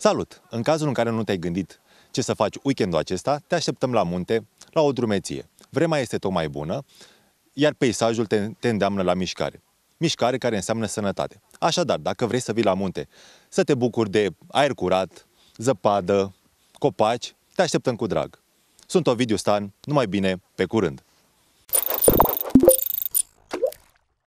Salut! În cazul în care nu te-ai gândit ce să faci weekendul acesta, te așteptăm la munte, la o drumeție. Vremea este tot mai bună, iar peisajul te, te îndeamnă la mișcare. Mișcare care înseamnă sănătate. Așadar, dacă vrei să vii la munte, să te bucuri de aer curat, zăpadă, copaci, te așteptăm cu drag. Sunt Ovidiu Stan, numai bine, pe curând!